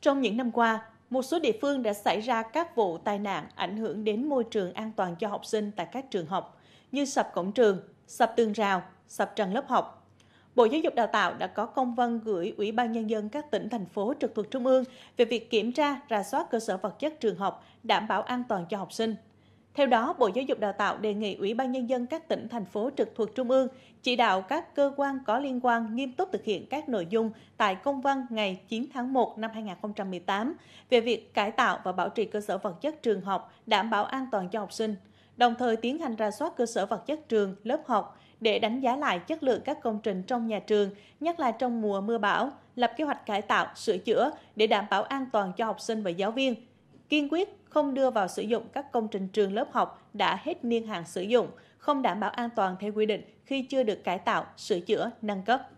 Trong những năm qua, một số địa phương đã xảy ra các vụ tai nạn ảnh hưởng đến môi trường an toàn cho học sinh tại các trường học, như sập cổng trường, sập tường rào, sập trần lớp học. Bộ Giáo dục Đào tạo đã có công văn gửi Ủy ban Nhân dân các tỉnh, thành phố trực thuộc Trung ương về việc kiểm tra, rà soát cơ sở vật chất trường học, đảm bảo an toàn cho học sinh. Theo đó, Bộ Giáo dục Đào tạo đề nghị Ủy ban Nhân dân các tỉnh, thành phố trực thuộc Trung ương chỉ đạo các cơ quan có liên quan nghiêm túc thực hiện các nội dung tại công văn ngày 9 tháng 1 năm 2018 về việc cải tạo và bảo trì cơ sở vật chất trường học đảm bảo an toàn cho học sinh, đồng thời tiến hành ra soát cơ sở vật chất trường, lớp học để đánh giá lại chất lượng các công trình trong nhà trường, nhất là trong mùa mưa bão, lập kế hoạch cải tạo, sửa chữa để đảm bảo an toàn cho học sinh và giáo viên – kiên quyết không đưa vào sử dụng các công trình trường lớp học đã hết niên hạn sử dụng, không đảm bảo an toàn theo quy định khi chưa được cải tạo, sửa chữa, nâng cấp.